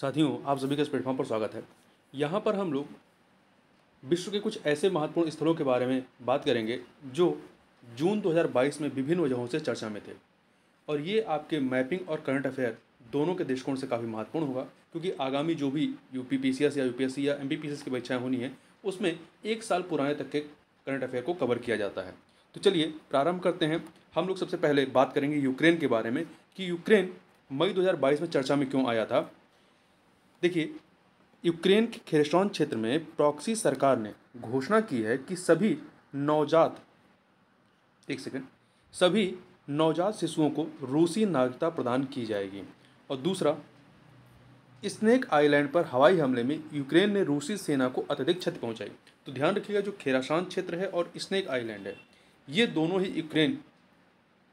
साथियों आप सभी का इस प्लेटफॉर्म पर स्वागत है यहाँ पर हम लोग विश्व के कुछ ऐसे महत्वपूर्ण स्थलों के बारे में बात करेंगे जो जून 2022 में विभिन्न वजहों से चर्चा में थे और ये आपके मैपिंग और करंट अफेयर दोनों के दृष्टिकोण से काफ़ी महत्वपूर्ण होगा क्योंकि आगामी जो भी U P P C S या यू पी एस सी या एम पी सी एस की परीक्षाएँ होनी है उसमें एक साल पुराने तक के करंट अफेयर को कवर किया जाता है तो चलिए प्रारंभ करते हैं हम लोग सबसे पहले बात करेंगे यूक्रेन के बारे में कि यूक्रेन मई 2022 में चर्चा में क्यों आया था देखिए यूक्रेन के खेरसौन क्षेत्र में प्रॉक्सी सरकार ने घोषणा की है कि सभी नवजात एक सेकेंड सभी नवजात शिशुओं को रूसी नागरिकता प्रदान की जाएगी और दूसरा स्नेक आइलैंड पर हवाई हमले में यूक्रेन ने रूसी सेना को अत्यधिक क्षति पहुंचाई तो ध्यान रखिएगा जो खेरासान क्षेत्र है और स्नेक आइलैंड है ये दोनों ही यूक्रेन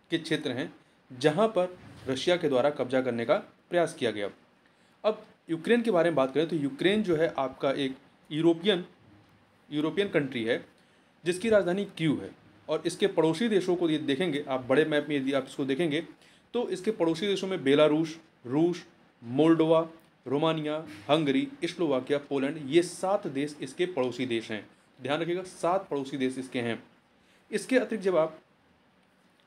के क्षेत्र हैं जहां पर रशिया के द्वारा कब्जा करने का प्रयास किया गया अब यूक्रेन के बारे में बात करें तो यूक्रेन जो है आपका एक यूरोपियन यूरोपियन कंट्री है जिसकी राजधानी क्यू है और इसके पड़ोसी देशों को ये देखेंगे आप बड़े मैप में यदि आप इसको देखेंगे तो इसके पड़ोसी देशों में बेलारूस रूस Moldova Romania Hungary Slovakia Poland ये सात देश इसके पड़ोसी देश हैं ध्यान रखिएगा सात पड़ोसी देश इसके हैं इसके अतिरिक्त जब आप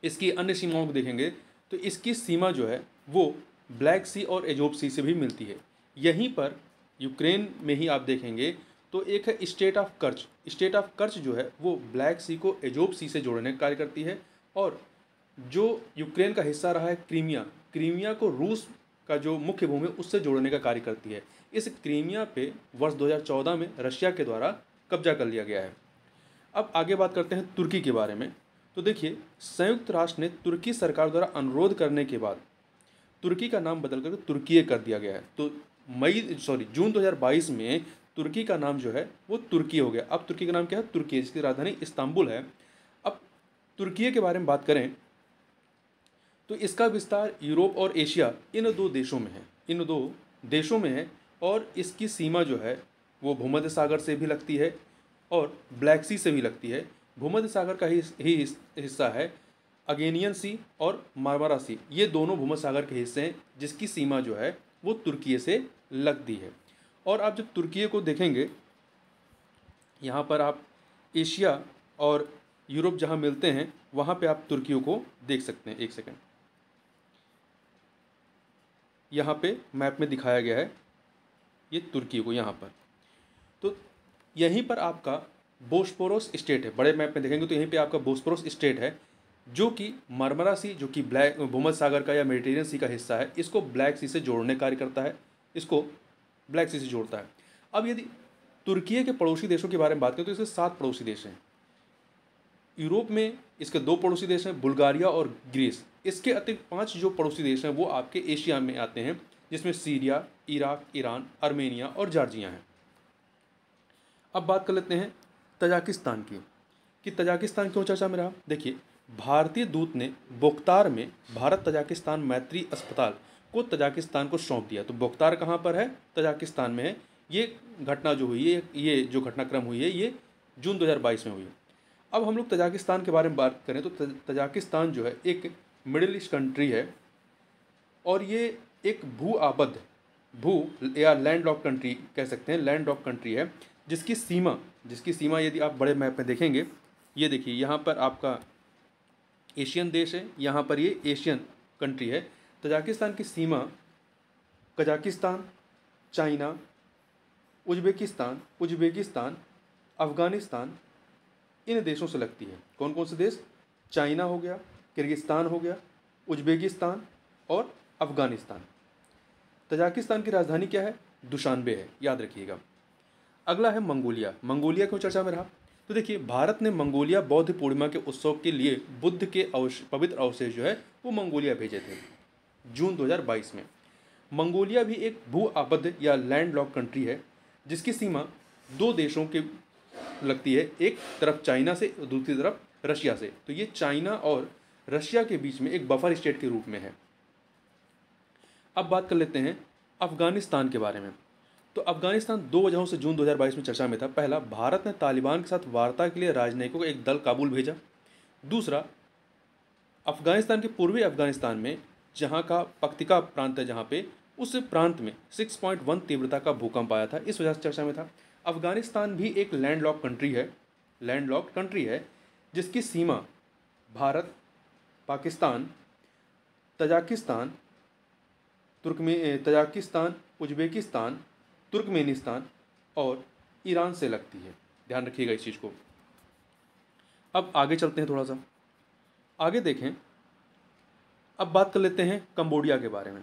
इसकी अन्य सीमाओं को देखेंगे तो इसकी सीमा जो है वो ब्लैक सी और एजोब सी से भी मिलती है यहीं पर यूक्रेन में ही आप देखेंगे तो एक है state of Kerch state of Kerch जो है वो ब्लैक सी को एजोब सी से जोड़ने का कार्य करती है और जो यूक्रेन का हिस्सा रहा है क्रीमिया क्रीमिया को रूस का जो मुख्य भूमि उससे जोड़ने का कार्य करती है इस क्रीमिया पे वर्ष 2014 में रशिया के द्वारा कब्जा कर लिया गया है अब आगे बात करते हैं तुर्की के बारे में तो देखिए संयुक्त राष्ट्र ने तुर्की सरकार द्वारा अनुरोध करने के बाद तुर्की का नाम बदल कर कर दिया गया है तो मई सॉरी जून 2022 में तुर्की का नाम जो है वो तुर्की हो गया अब तुर्की का नाम क्या है तुर्की जिसकी राजधानी इस्तांबुल है अब तुर्की के बारे में बात करें तो इसका विस्तार यूरोप और एशिया इन दो देशों में है इन दो देशों में है और इसकी सीमा जो है वो भूमध्य सागर से भी लगती है और ब्लैक सी से भी लगती है भूमध्य सागर का ही, ही हिस्सा है अगेनियन सी और मारमारा सी ये दोनों भूमध्य सागर के हिस्से हैं जिसकी सीमा जो है वो तुर्की से लग दी है और आप जब तुर्की को देखेंगे यहाँ पर आप एशिया और यूरोप जहाँ मिलते हैं वहाँ पे आप तुर्कियों को देख सकते हैं एक सेकेंड यहाँ पे मैप में दिखाया गया है ये तुर्की को यहाँ पर तो यहीं पर आपका बोसपोरोस स्टेट है बड़े मैप में देखेंगे तो यहीं पे आपका बोसपोरोस स्टेट है जो कि मरमरा सी जो कि ब्लैक भूमध सागर का या मेडिटेरियन सी का हिस्सा है इसको ब्लैक सी से जोड़ने कार्य करता है इसको ब्लैक सी से जोड़ता है अब यदि तुर्की के पड़ोसी देशों के बारे में बात करें तो इसके सात पड़ोसी देश हैं यूरोप में इसके दो पड़ोसी देश हैं बुल्गारिया और ग्रीस इसके अतिरिक्त पांच जो पड़ोसी देश हैं वो आपके एशिया में आते हैं जिसमें सीरिया इराक ईरान आर्मेनिया और जार्जिया हैं अब बात कर लेते हैं तजाकिस्तान की कि तजाकिस्तान क्यों चर्चा में रहा देखिए भारतीय दूत ने बोख्तार में भारत तजाकिस्तान मैत्री अस्पताल को तजाकिस्तान को सौंप दिया तो बोख्तार कहाँ पर है तजाकिस्तान में है ये घटना जो हुई है ये जो घटनाक्रम हुई है ये जून 2022 में हुई है अब हम लोग तजाकिस्तान के बारे में बात करें तो तजाकिस्तान जो है एक मिडिल ईस्ट कंट्री है और ये एक भू आबद्ध भू या लैंड लॉक कंट्री कह सकते हैं लैंड लॉक कंट्री है जिसकी सीमा जिसकी सीमा यदि आप बड़े मैप में देखेंगे ये देखिए यहाँ पर आपका एशियन देश है यहाँ पर ये एशियन कंट्री है तजाकिस्तान की सीमा Kazakhstan China Uzbekistan Uzbekistan Afghanistan इन देशों से लगती है कौन कौन से देश चाइना हो गया किर्गिस्तान हो गया उज्बेकिस्तान और अफ़गानिस्तान तजाकिस्तान की राजधानी क्या है दुशानबे है याद रखिएगा अगला है मंगोलिया मंगोलिया क्यों चर्चा में रहा तो देखिए भारत ने मंगोलिया बौद्ध पूर्णिमा के उत्सव के लिए बुद्ध के अवश पवित्र अवशेष जो है वो मंगोलिया भेजे थे जून 2022 में मंगोलिया भी एक भू आबद्ध या लैंड लॉक कंट्री है जिसकी सीमा दो देशों के लगती है एक तरफ चाइना से और दूसरी तरफ रशिया से तो ये चाइना और रशिया के बीच में एक बफर स्टेट के रूप में है अब बात कर लेते हैं अफ़गानिस्तान के बारे में तो अफगानिस्तान दो वजहों से जून 2022 में चर्चा में था पहला भारत ने तालिबान के साथ वार्ता के लिए राजनयिकों का एक दल काबुल भेजा दूसरा अफगानिस्तान के पूर्वी अफगानिस्तान में जहाँ का पक्तिका प्रांत है जहाँ पे उस प्रांत में 6.1 तीव्रता का भूकंप आया था इस वजह से चर्चा में था अफगानिस्तान भी एक लैंडलॉक कंट्री है लैंडलॉक कंट्री है जिसकी सीमा भारत पाकिस्तान तजाकिस्तान तुर्कमे तजाकिस्तान उज्बेकिस्तान तुर्कमेनिस्तान और ईरान से लगती है ध्यान रखिएगा इस चीज़ को अब आगे चलते हैं थोड़ा सा आगे देखें अब बात कर लेते हैं कंबोडिया के बारे में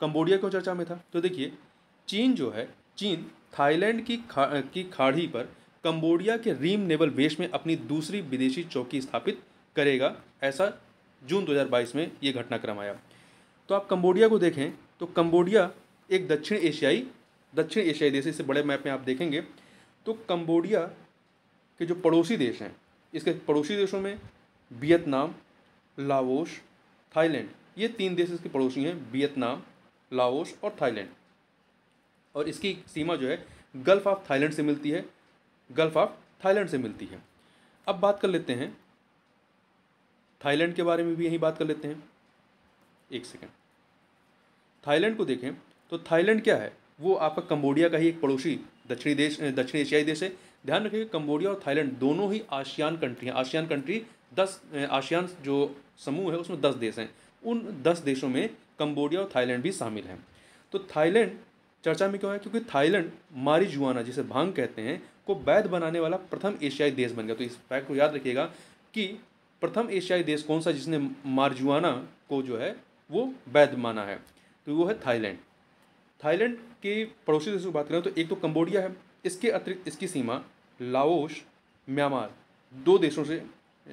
कंबोडिया क्यों चर्चा में था तो देखिए चीन जो है चीन थाईलैंड की खा की खाड़ी पर कंबोडिया के रीम नेवल बेस में अपनी दूसरी विदेशी चौकी स्थापित करेगा ऐसा जून 2022 में ये घटनाक्रम आया तो आप कंबोडिया को देखें तो कंबोडिया एक दक्षिण एशियाई दक्षिण एशियाई देश इसे बड़े मैप में आप देखेंगे तो कंबोडिया के जो पड़ोसी देश हैं इसके पड़ोसी देशों में वियतनाम लावोश थाईलैंड ये तीन देश इसके पड़ोसी हैं वियतनाम लाओस और थाईलैंड और इसकी सीमा जो है गल्फ़ ऑफ थाईलैंड से मिलती है गल्फ़ ऑफ थाईलैंड से मिलती है अब बात कर लेते हैं थाईलैंड के बारे में भी यही बात कर लेते हैं एक सेकेंड थाईलैंड को देखें तो थाईलैंड क्या है वो आपका कंबोडिया का ही एक पड़ोसी दक्षिणी देश दक्षिणी एशियाई देश है ध्यान रखिएगा कंबोडिया और थाईलैंड दोनों ही आशियान कंट्री हैं आसियान कंट्री दस आशियान जो समूह है उसमें दस देश हैं उन दस देशों में कम्बोडिया और थाईलैंड भी शामिल हैं तो थाईलैंड चर्चा में क्यों है क्योंकि थाईलैंड जुआना जिसे भांग कहते हैं को वैध बनाने वाला प्रथम एशियाई देश बन गया तो इस फैक्ट को याद रखिएगा कि प्रथम एशियाई देश कौन सा जिसने मारजुआना को जो है वो वैध माना है तो वो है थाईलैंड थाईलैंड के पड़ोसी देशों की बात करें तो एक तो कम्बोडिया है इसके अतिरिक्त इसकी सीमा लाओस म्यांमार दो देशों से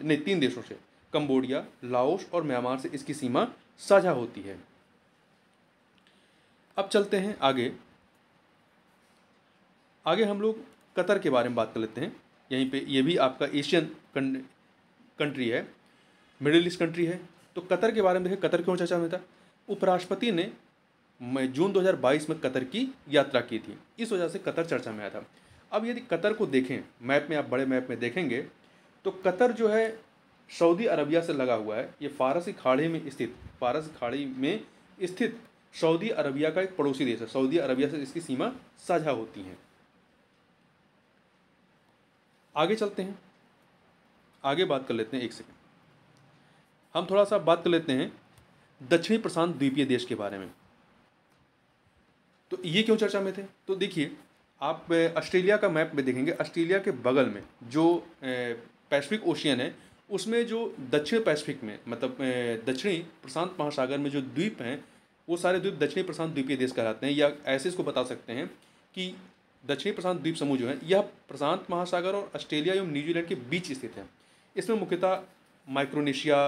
ने तीन देशों से कंबोडिया लाओस और म्यांमार से इसकी सीमा साझा होती है अब चलते हैं आगे आगे हम लोग कतर के बारे में बात कर लेते हैं यहीं पे ये भी आपका एशियन कंट्री है मिडिल ईस्ट कंट्री है तो कतर के बारे में देखें कतर क्यों चर्चा में था उपराष्ट्रपति ने जून 2022 में कतर की यात्रा की थी इस वजह से कतर चर्चा में आया था अब यदि कतर को देखें मैप में आप बड़े मैप में देखेंगे तो कतर जो है सऊदी अरबिया से लगा हुआ है ये फारसी खाड़ी में स्थित फारस खाड़ी में स्थित सऊदी अरबिया का एक पड़ोसी देश है सऊदी अरबिया से इसकी सीमा साझा होती है आगे चलते हैं आगे बात कर लेते हैं एक सेकेंड हम थोड़ा सा बात कर लेते हैं दक्षिणी प्रशांत द्वीपीय देश के बारे में तो ये क्यों चर्चा में थे तो देखिए आप ऑस्ट्रेलिया का मैप में देखेंगे ऑस्ट्रेलिया के बगल में जो पैसिफिक ओशियन है उसमें जो दक्षिण पैसिफिक में मतलब दक्षिणी प्रशांत महासागर में जो द्वीप हैं वो सारे द्वीप दक्षिणी प्रशांत द्वीपीय देश कहलाते हैं या ऐसे इसको बता सकते हैं कि दक्षिणी प्रशांत द्वीप समूह जो है यह प्रशांत महासागर और ऑस्ट्रेलिया एवं न्यूजीलैंड के बीच स्थित है इसमें मुख्यतः Micronesia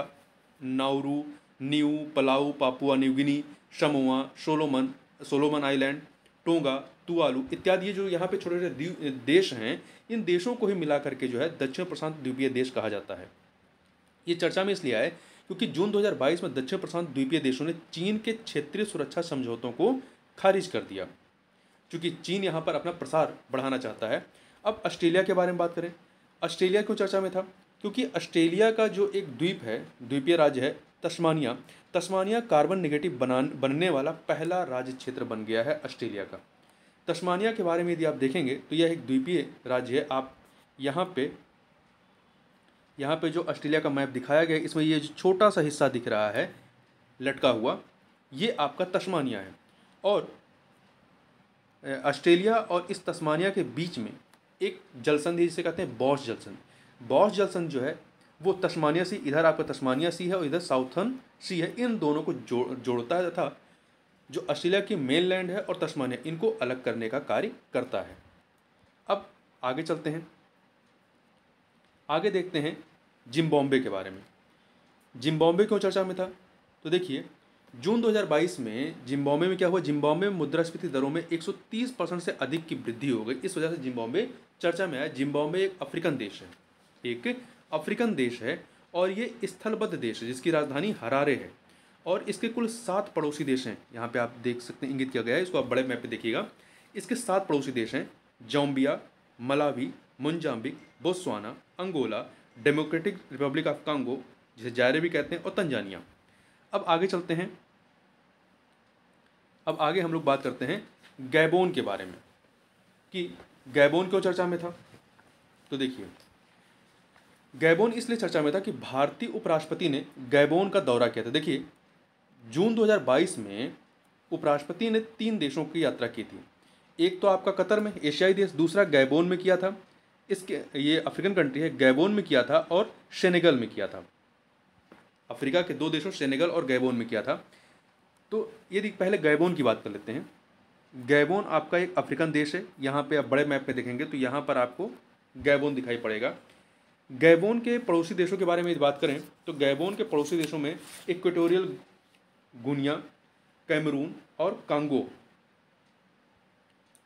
Nauru new Palau Papua New Guinea Samoa Solomon Solomon island Tonga Tuvalu इत्यादि ये जो यहाँ पे छोटे छोटे देश हैं इन देशों को ही मिला करके जो है दक्षिण प्रशांत द्वीपीय देश कहा जाता है ये चर्चा में इसलिए आए क्योंकि जून 2022 में दक्षिण प्रशांत द्वीपीय देशों ने चीन के क्षेत्रीय सुरक्षा समझौतों को खारिज कर दिया क्योंकि चीन यहाँ पर अपना प्रसार बढ़ाना चाहता है अब ऑस्ट्रेलिया के बारे में बात करें ऑस्ट्रेलिया क्यों चर्चा में था क्योंकि ऑस्ट्रेलिया का जो एक द्वीप है द्वीपीय राज्य है तस्मानिया तस्मानिया कार्बन निगेटिव बना बनने वाला पहला राज्य क्षेत्र बन गया है ऑस्ट्रेलिया का तस्मानिया के बारे में यदि आप देखेंगे तो यह एक द्वीपीय राज्य है आप यहाँ पे यहाँ पे जो ऑस्ट्रेलिया का मैप दिखाया गया है इसमें ये जो छोटा सा हिस्सा दिख रहा है लटका हुआ ये आपका तस्मानिया है और ऑस्ट्रेलिया और इस तस्मानिया के बीच में एक जलसंधि जिसे कहते हैं बॉस जलसंधि बॉस जलसंधि जो है वो तस्मानिया सी इधर आपका तस्मानिया सी है और इधर साउथन सी है इन दोनों को जोड़ जोड़ता है तथा जो ऑस्ट्रेलिया की मेन लैंड है और तस्मानिया इनको अलग करने का कार्य करता है अब आगे चलते हैं आगे देखते हैं जिम्बॉम्बे के बारे में जिम्बॉम्बे क्यों चर्चा में था तो देखिए जून 2022 में जिम्बॉम्बे में क्या हुआ जिम्बॉम्बे में मुद्रास्फीति दरों में 130 परसेंट से अधिक की वृद्धि हो गई इस वजह से जिम्बॉम्बे चर्चा में आया जिम्बॉम्बे एक अफ्रीकन देश है एक अफ्रीकन देश है और ये स्थलबद्ध देश है जिसकी राजधानी हरारे है और इसके कुल सात पड़ोसी देश हैं यहाँ पे आप देख सकते हैं इंगित किया गया है इसको आप बड़े मैप पे देखिएगा इसके सात पड़ोसी देश हैं Zambia Malawi Mozambique Botswana Angola Democratic Republic of Congo जिसे जायरे भी कहते हैं और तंजानिया अब आगे चलते हैं अब आगे हम लोग बात करते हैं गैबोन के बारे में कि गैबोन क्यों चर्चा में था तो देखिए गैबोन इसलिए चर्चा में था कि भारतीय उपराष्ट्रपति ने गैबोन का दौरा किया था देखिए जून 2022 में उपराष्ट्रपति ने तीन देशों की यात्रा की थी एक तो आपका कतर में एशियाई देश दूसरा गैबोन में किया था इसके ये अफ्रीकन कंट्री है गैबोन में किया था और सेनेगल में किया था अफ्रीका के दो देशों सेनेगल और गैबोन में किया था तो यदि पहले गैबोन की बात कर लेते हैं गैबोन आपका एक अफ्रीकन देश है यहाँ पे आप बड़े मैप पर देखेंगे तो यहाँ पर आपको गैबोन दिखाई पड़ेगा गैबोन के पड़ोसी देशों के बारे में बात करें तो गैबोन के पड़ोसी देशों में इक्वेटोरियल गुनिया कैमरून और कांगो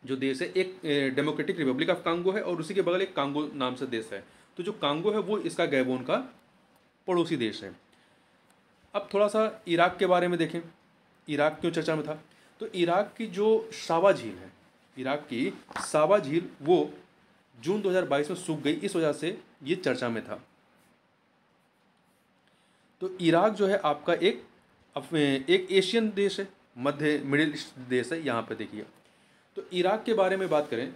जो देश है एक डेमोक्रेटिक रिपब्लिक ऑफ कांगो है और उसी के बगल एक कांगो नाम से देश है तो जो कांगो है वो इसका गैबोन का पड़ोसी देश है अब थोड़ा सा इराक के बारे में देखें इराक क्यों चर्चा में था तो इराक की जो सावा झील है इराक की सावा झील वो जून 2022 में सूख गई इस वजह से ये चर्चा में था तो इराक जो है आपका एक एक एशियन देश है मध्य मिडिल ईस्ट देश है यहाँ पे देखिए तो इराक के बारे में बात करें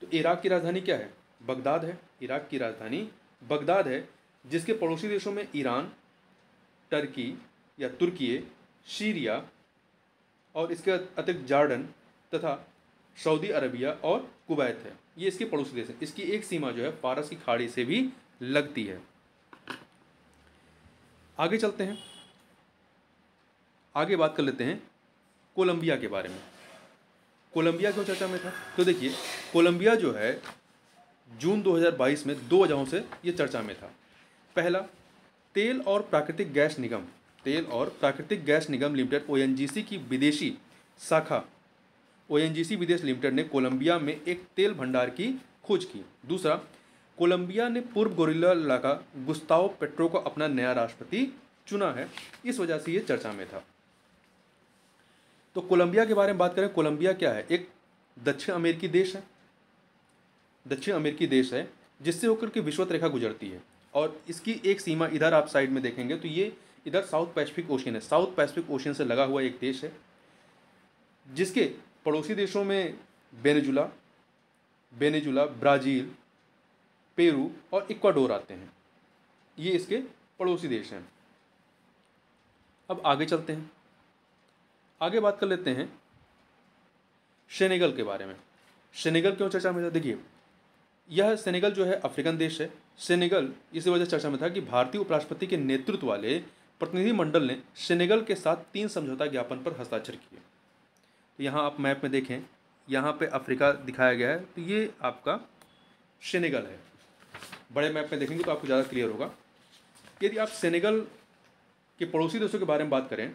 तो इराक की राजधानी क्या है बगदाद है इराक की राजधानी बगदाद है जिसके पड़ोसी देशों में ईरान टर्की या तुर्की सीरिया और इसके अतिरिक्त जार्डन तथा सऊदी अरबिया और कुवैत है ये इसके पड़ोसी देश है इसकी एक सीमा जो है पारस की खाड़ी से भी लगती है आगे चलते हैं आगे बात कर लेते हैं कोलंबिया के बारे में कोलंबिया क्यों चर्चा में था तो देखिए कोलंबिया जो है जून 2022 में दो वजहों से ये चर्चा में था पहला तेल और प्राकृतिक गैस निगम तेल और प्राकृतिक गैस निगम लिमिटेड ओ की विदेशी शाखा ओएनजीसी विदेश लिमिटेड ने कोलंबिया में एक तेल भंडार की खोज की दूसरा कोलंबिया ने पूर्व गोरिल्ला इलाका गुस्ताओ पेट्रो को अपना नया राष्ट्रपति चुना है इस वजह से ये चर्चा में था तो कोलंबिया के बारे में बात करें कोलंबिया क्या है एक दक्षिण अमेरिकी देश है दक्षिण अमेरिकी देश है जिससे होकर के विश्वत रेखा गुजरती है और इसकी एक सीमा इधर आप साइड में देखेंगे तो ये इधर साउथ पैसिफिक ओशियन है साउथ पैसिफिक ओशियन से लगा हुआ एक देश है जिसके पड़ोसी देशों में बेनेजुला बेनेजुला ब्राज़ील पेरू और इक्वाडोर आते हैं ये इसके पड़ोसी देश हैं अब आगे चलते हैं आगे बात कर लेते हैं सेनेगल के बारे में सेनेगल क्यों चर्चा में था देखिए यह सेनेगल जो है अफ्रीकन देश है सेनेगल इसी वजह चर्चा में था कि भारतीय उपराष्ट्रपति के नेतृत्व वाले प्रतिनिधिमंडल ने सेनेगल के साथ तीन समझौता ज्ञापन पर हस्ताक्षर किए तो यहाँ आप मैप में देखें यहाँ पे अफ्रीका दिखाया गया है तो ये आपका सेनेगल है बड़े मैप में देखेंगे तो आपको ज़्यादा क्लियर होगा यदि आप सेनेगल के पड़ोसी देशों के बारे में बात करें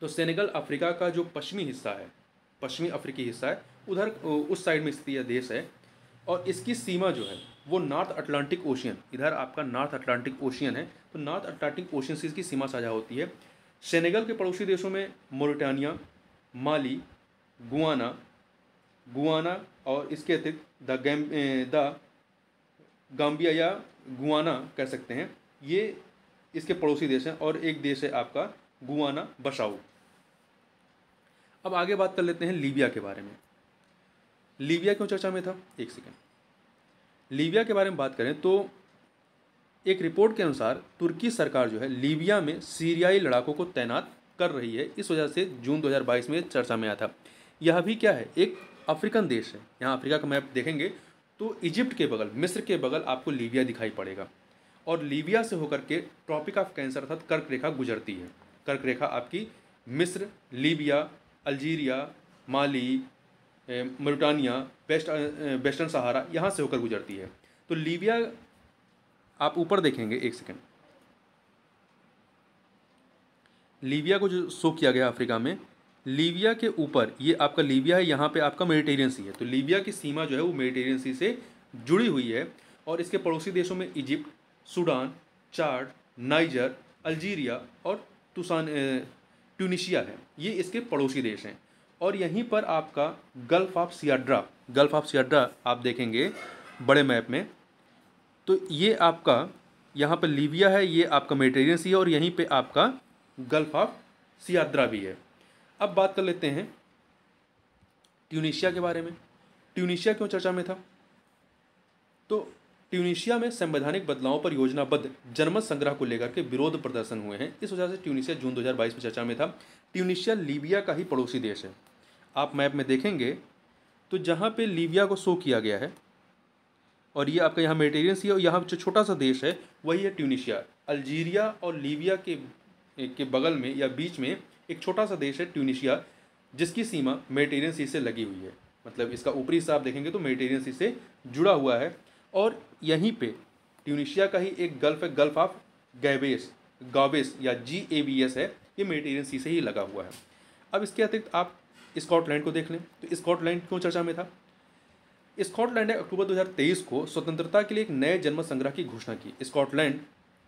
तो सेनेगल अफ्रीका का जो पश्चिमी हिस्सा है पश्चिमी अफ्रीकी हिस्सा है उधर उस साइड में स्थित यह देश है और इसकी सीमा जो है वो नॉर्थ अटलांटिक ओशियन इधर आपका नॉर्थ अटलांटिक ओशियन है तो नॉर्थ अटलांटिक ओशियन से इसकी सीमा साझा होती है सेनेगल के पड़ोसी देशों में मोरिटानिया माली गुआना गुआना और इसके अतिरिक्त द गैम द गाम्बिया या गुआना कह सकते हैं ये इसके पड़ोसी देश हैं और एक देश है आपका गुआना बसाऊ अब आगे बात कर लेते हैं लीबिया के बारे में लीबिया क्यों चर्चा में था एक सेकेंड लीबिया के बारे में बात करें तो एक रिपोर्ट के अनुसार तुर्की सरकार जो है लीबिया में सीरियाई लड़ाकों को तैनात कर रही है इस वजह से जून 2022 में चर्चा में आया था यह भी क्या है एक अफ्रीकन देश है यहाँ अफ्रीका का मैप देखेंगे तो इजिप्ट के बगल मिस्र के बगल आपको लीबिया दिखाई पड़ेगा और लीबिया से होकर के ट्रॉपिक ऑफ कैंसर अर्थात कर्क रेखा गुजरती है कर्क रेखा आपकी मिस्र Libya Algeria Mali Mauritania West Western Sahara यहाँ से होकर गुजरती है तो लीबिया आप ऊपर देखेंगे एक सेकेंड लीबिया को जो शो किया गया अफ्रीका में लीबिया के ऊपर ये आपका लीबिया है यहाँ पे आपका मेडिटेरियन सी है तो लीबिया की सीमा जो है वो मेडिटेरियन सी से जुड़ी हुई है और इसके पड़ोसी देशों में Egypt Sudan Chad Niger Algeria और तुसान ट्यूनिशिया है ये इसके पड़ोसी देश हैं और यहीं पर आपका Gulf of Sidra Gulf of Sidra आप देखेंगे बड़े मैप में तो ये आपका यहाँ पर लीबिया है ये आपका मेडिटेरियन सी है और यहीं पर आपका गल्फ ऑफ सियाद्रा भी है अब बात कर लेते हैं ट्यूनिशिया के बारे में ट्यूनिशिया क्यों चर्चा में था तो ट्यूनिशिया में संवैधानिक बदलावों पर योजनाबद्ध जनमत संग्रह को लेकर के विरोध प्रदर्शन हुए हैं इस वजह से ट्यूनिशिया जून 2022 में चर्चा में था ट्यूनिशिया लीबिया का ही पड़ोसी देश है आप मैप में देखेंगे तो जहाँ पे लीबिया को शो किया गया है और ये आपका यहाँ मेटेरियंस है और यहाँ जो छोटा सा देश है वही है ट्यूनिशिया अल्जीरिया और लीबिया के के बगल में या बीच में एक छोटा सा देश है ट्यूनिशिया जिसकी सीमा मेडिटेरियन सी से लगी हुई है मतलब इसका ऊपरी हिस्सा आप देखेंगे तो मेडिटेरियन सी से जुड़ा हुआ है और यहीं पे ट्यूनिशिया का ही एक गल्फ है गल्फ ऑफ गैबेस गावेस या जी ए बी एस है ये मेडिटेरियन सी से ही लगा हुआ है अब इसके अतिरिक्त आप स्कॉटलैंड को देख लें तो स्कॉटलैंड क्यों चर्चा में था स्कॉटलैंड ने अक्टूबर 2023 को स्वतंत्रता के लिए एक नए जन्म संग्रह की घोषणा की स्कॉटलैंड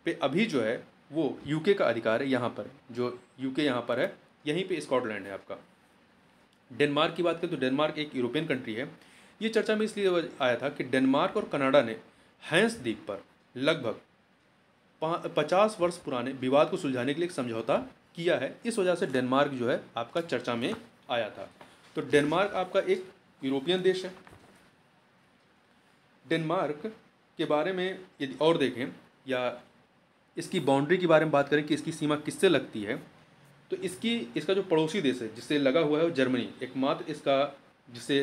पे अभी जो है वो यूके का अधिकार है यहाँ पर जो यूके यहाँ पर है यहीं पे स्कॉटलैंड है आपका डेनमार्क की बात करें तो डेनमार्क एक यूरोपियन कंट्री है ये चर्चा में इसलिए आया था कि डेनमार्क और कनाडा ने हैंस द्वीप पर लगभग पचास वर्ष पुराने विवाद को सुलझाने के लिए एक समझौता किया है इस वजह से डेनमार्क जो है आपका चर्चा में आया था तो डेनमार्क आपका एक यूरोपियन देश है डेनमार्क के बारे में यदि और देखें या इसकी बाउंड्री के बारे में बात करें कि इसकी सीमा किससे लगती है तो इसकी इसका जो पड़ोसी देश है जिससे लगा हुआ है वो जर्मनी एकमात्र इसका जिससे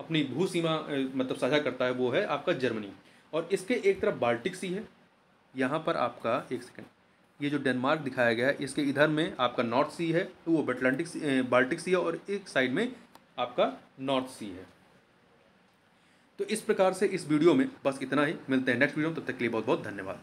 अपनी भू सीमा मतलब साझा करता है वो है आपका जर्मनी और इसके एक तरफ बाल्टिक सी है यहाँ पर आपका एक सेकेंड ये जो डेनमार्क दिखाया गया है इसके इधर में आपका नॉर्थ सी है तो वो अटलांटिक बाल्टिक सी है और एक साइड में आपका नॉर्थ सी है तो इस प्रकार से इस वीडियो में बस इतना ही मिलते हैं नेक्स्ट वीडियो में तब तक के लिए बहुत बहुत धन्यवाद